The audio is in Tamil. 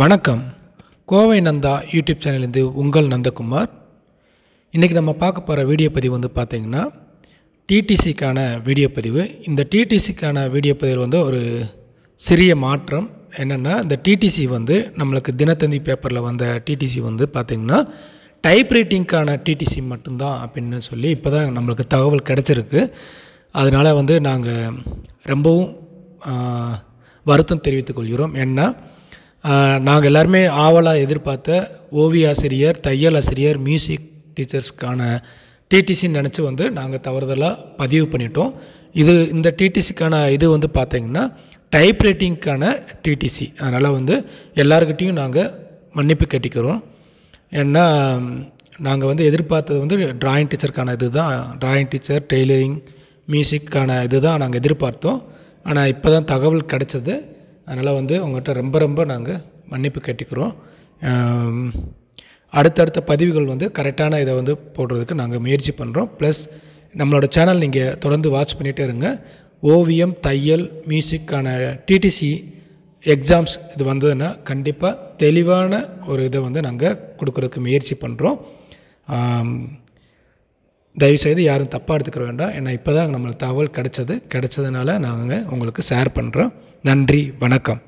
வணக்கம் கோவை நந்தா யூடியூப் சேனல்லேருந்து உங்கள் நந்தகுமார் இன்றைக்கி நம்ம பார்க்க போகிற வீடியோ பதிவு வந்து பார்த்திங்கன்னா டிடிசிக்கான வீடியோ பதிவு இந்த டிடிசிக்கான வீடியோ பதிவில் வந்து ஒரு சிறிய மாற்றம் என்னென்னா இந்த டிடிசி வந்து நம்மளுக்கு தினத்தந்தி பேப்பரில் வந்த டிடிசி வந்து பார்த்திங்கன்னா டைப் ரைட்டிங்க்கான டிடிசி மட்டும்தான் அப்படின்னு சொல்லி இப்போ தான் நம்மளுக்கு தகவல் கிடச்சிருக்கு அதனால் வந்து நாங்கள் ரொம்பவும் வருத்தம் தெரிவித்துக்கொள்கிறோம் ஏன்னா நாங்கள் எல்லாருமே ஆவலாக எதிர்பார்த்த ஓவிய ஆசிரியர் தையல் ஆசிரியர் மியூசிக் டீச்சர்ஸ்க்கான டிடிசின்னு நினச்சி வந்து நாங்கள் தவறுதலாக பதிவு பண்ணிட்டோம் இது இந்த டிடிசிக்கான இது வந்து பார்த்திங்கன்னா டைப் ரைட்டிங்க்கான டிடிசி அதனால் வந்து எல்லாருக்கிட்டேயும் நாங்கள் மன்னிப்பு கட்டிக்கிறோம் ஏன்னா நாங்கள் வந்து எதிர்பார்த்தது வந்து ட்ராயிங் டீச்சருக்கான இது தான் ட்ராயிங் டீச்சர் டெய்லரிங் மியூசிக்கான இது தான் நாங்கள் எதிர்பார்த்தோம் ஆனால் இப்போ தான் தகவல் கிடச்சது அதனால் வந்து உங்கள்கிட்ட ரொம்ப ரொம்ப நாங்கள் மன்னிப்பு கேட்டுக்கிறோம் அடுத்தடுத்த பதிவுகள் வந்து கரெக்டான இதை வந்து போடுறதுக்கு நாங்கள் முயற்சி பண்ணுறோம் ப்ளஸ் நம்மளோட சேனல் நீங்கள் தொடர்ந்து வாட்ச் பண்ணிகிட்டே இருங்க ஓவியம் தையல் மியூசிக்கான டிடிசி எக்ஸாம்ஸ் இது வந்ததுன்னா கண்டிப்பாக தெளிவான ஒரு இதை வந்து நாங்கள் கொடுக்குறதுக்கு முயற்சி பண்ணுறோம் தயவுசெய்து யாரும் தப்பாக எடுத்துக்கிற வேண்டாம் ஏன்னா இப்போ தான் நம்மளுக்கு தகவல் கிடச்சது கிடச்சதுனால நாங்கள் உங்களுக்கு ஷேர் பண்ணுறோம் நன்றி வணக்கம்